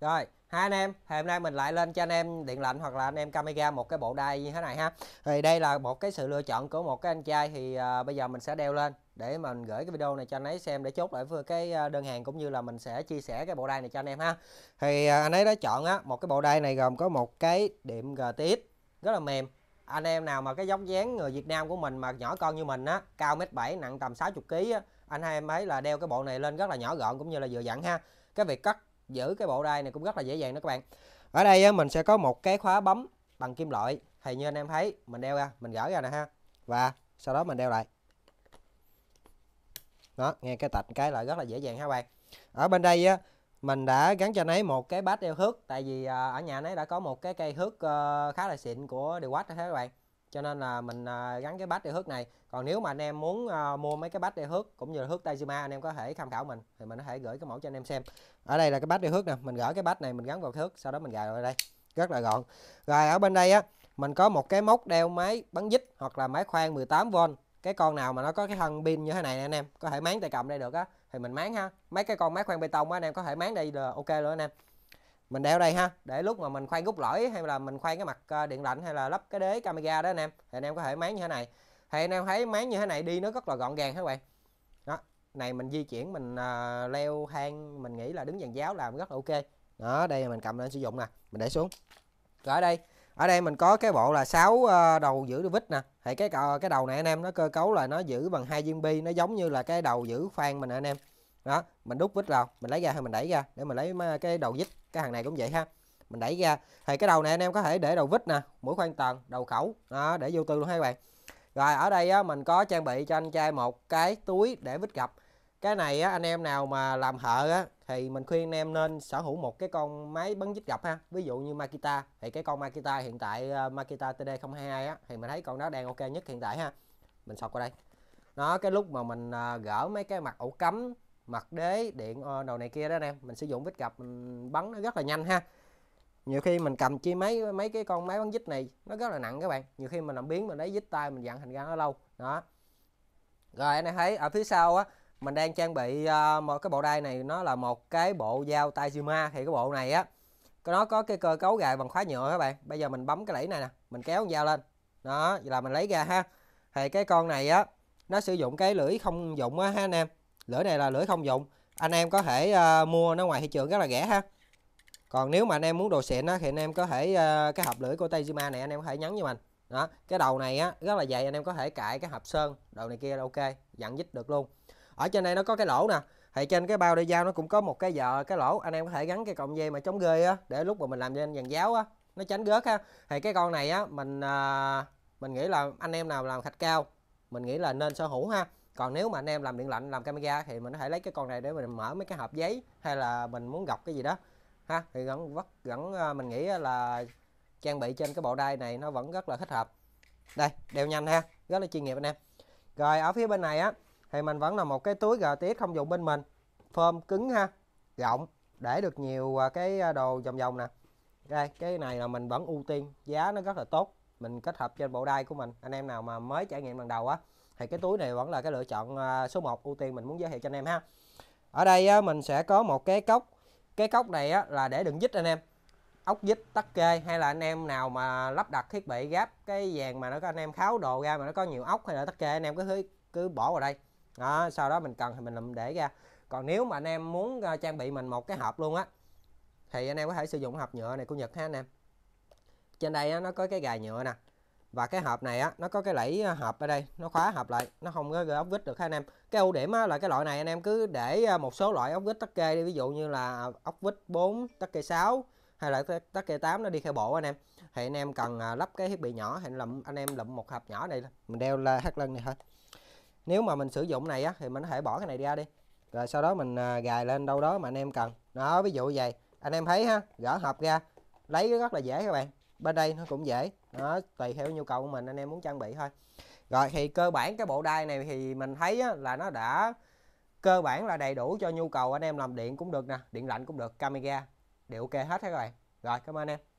rồi hai anh em thì hôm nay mình lại lên cho anh em điện lạnh hoặc là anh em camera một cái bộ đai như thế này ha thì đây là một cái sự lựa chọn của một cái anh trai thì à, bây giờ mình sẽ đeo lên để mình gửi cái video này cho anh ấy xem để chốt lại vừa cái à, đơn hàng cũng như là mình sẽ chia sẻ cái bộ đai này cho anh em ha thì à, anh ấy đã chọn á một cái bộ đai này gồm có một cái điểm GTX rất là mềm anh em nào mà cái giống dáng người Việt Nam của mình mà nhỏ con như mình á cao mét 7 nặng tầm 60 kg á anh em ấy là đeo cái bộ này lên rất là nhỏ gọn cũng như là vừa dặn ha cái việc cắt giữ cái bộ đai này cũng rất là dễ dàng đó các bạn ở đây á, mình sẽ có một cái khóa bấm bằng kim loại thì như anh em thấy mình đeo ra mình gỡ ra nè ha và sau đó mình đeo lại đó nghe cái tạch cái lại rất là dễ dàng ha các bạn ở bên đây á, mình đã gắn cho nấy một cái bát đeo thước tại vì à, ở nhà nấy đã có một cái cây thước ờ, khá là xịn của điều quát đó các bạn cho nên là mình à, gắn cái bát để hước này còn nếu mà anh em muốn à, mua mấy cái bát để hước cũng như là hước Tajima anh em có thể tham khảo mình thì mình có thể gửi cái mẫu cho anh em xem ở đây là cái bát để hước nè mình gỡ cái bát này mình gắn vào thước sau đó mình gài vào đây rất là gọn rồi ở bên đây á mình có một cái móc đeo máy bắn dít hoặc là máy khoan 18V cái con nào mà nó có cái thân pin như thế này anh em có thể máng tay cầm đây được á thì mình máng ha mấy cái con máy khoan bê tông á anh em có thể máng đây là ok luôn anh em mình đeo đây ha để lúc mà mình khoan rút lõi hay là mình khoan cái mặt ờ, điện lạnh hay là lắp cái đế camera đó anh em thì anh em có thể máy như thế này thì anh em thấy máy như thế này đi nó rất là gọn gàng các bạn đó này mình di chuyển mình uh, leo hang mình nghĩ là đứng dàn giáo làm rất là ok đó đây mình cầm lên sử dụng nè mình để xuống rồi ở đây ở đây mình có cái bộ là 6 ờ, đầu giữ vít nè thì cái cái đầu này anh em nó cơ cấu là nó giữ bằng hai viên bi nó giống như là cái đầu giữ khoan mình anh em đó mình đút vít vào mình lấy ra hay mình đẩy ra để mình lấy cái đầu vít cái hàng này cũng vậy ha mình đẩy ra thì cái đầu này anh em có thể để đầu vít nè mũi khoan tầng đầu khẩu đó để vô tư luôn hai bạn rồi ở đây á, mình có trang bị cho anh trai một cái túi để vít gập cái này á, anh em nào mà làm thợ á, thì mình khuyên anh em nên sở hữu một cái con máy bắn vít gập ha ví dụ như Makita thì cái con Makita hiện tại uh, Makita TD022 á, thì mình thấy con đó đang ok nhất hiện tại ha mình sọc qua đây nó cái lúc mà mình uh, gỡ mấy cái mặt ổ cắm mặt đế điện đầu này kia đó anh em mình sử dụng vít gập mình bắn nó rất là nhanh ha nhiều khi mình cầm chi mấy mấy cái con máy bắn vít này nó rất là nặng các bạn nhiều khi mình làm biến mình lấy vít tay mình dặn thành ra nó lâu đó rồi anh em thấy ở phía sau á mình đang trang bị ờ, một cái bộ đai này nó là một cái bộ dao Tajima thì cái bộ này á nó có cái cơ cấu gài bằng khóa nhựa các bạn bây giờ mình bấm cái lẫy này nè mình kéo con dao lên đó vậy là mình lấy ra ha thì cái con này á nó sử dụng cái lưỡi không dụng á ha anh em lưỡi này là lưỡi không dụng anh em có thể uh, mua nó ngoài thị trường rất là rẻ ha còn nếu mà anh em muốn đồ xịn á thì anh em có thể uh, cái hộp lưỡi của Tajima này anh em có thể nhắn với mình đó cái đầu này á rất là dày anh em có thể cạy cái hộp sơn đầu này kia là ok dặn dít được luôn ở trên đây nó có cái lỗ nè thì trên cái bao đi dao nó cũng có một cái vợ cái lỗ anh em có thể gắn cái cọng dây mà chống ghê á để lúc mà mình làm trên dàn giáo á nó tránh gớt ha thì cái con này á mình à, mình nghĩ là anh em nào làm thạch cao mình nghĩ là nên sở hữu ha còn nếu mà anh em làm điện lạnh làm camera thì mình có thể lấy cái con này để mình mở mấy cái hộp giấy hay là mình muốn gọc cái gì đó ha thì vẫn vẫn, vẫn ờ, mình nghĩ là trang bị trên cái bộ đai này nó vẫn rất là thích hợp đây đeo nhanh ha rất là chuyên nghiệp anh em rồi ở phía bên này á thì mình vẫn là một cái túi GTX không dụng bên mình phơm cứng ha rộng để được nhiều ờ, cái ờ, đồ vòng vòng nè đây cái này là mình vẫn ưu tiên giá nó rất là tốt mình kết hợp trên bộ đai của mình anh em nào mà mới trải nghiệm lần đầu á thì cái túi này vẫn là cái lựa chọn à, số 1 ưu tiên mình muốn giới thiệu cho anh em ha ở đây mình sẽ có một cái cốc cái cốc này là để đựng dít anh em ốc dít tắc kê hay là anh em nào mà lắp đặt thiết bị gáp cái vàng mà nó có anh em kháo đồ ra mà nó có nhiều ốc hay là tắc kê anh em cứ cứ bỏ vào đây đó, sau đó mình cần thì mình làm để ra còn nếu mà anh em muốn à, trang bị mình một cái hộp luôn á thì anh em có thể sử dụng hộp nhựa này của Nhật ha anh em trên đây nó có cái gài nhựa nè và cái hộp này á nó có cái lẫy ờ, hộp ở đây nó khóa hộp lại nó không có ốc vít được ha anh em cái ưu điểm á, là cái loại này anh em cứ để ờ, một số loại ốc vít tắc kê đi ví dụ như là ốc vít 4 tắc kê 6 hay là tắc kê 8 nó đi theo bộ anh em thì anh em cần ờ, lắp cái thiết bị nhỏ thì làm anh em lụm một hộp nhỏ này mình đeo là hát lân này thôi nếu mà mình sử dụng này á thì mình có thể bỏ cái này ra đi rồi sau đó mình gài lên đâu đó mà anh em cần đó ví dụ vậy anh em thấy ha gỡ hộp ra lấy rất là dễ các bạn bên đây nó cũng dễ đó, tùy theo nhu cầu của mình anh em muốn trang bị thôi rồi thì cơ bản cái bộ đai này thì mình thấy á, là nó đã cơ bản là đầy đủ cho nhu cầu anh em làm điện cũng được nè điện lạnh cũng được camera đều ok hết các bạn rồi cảm ơn em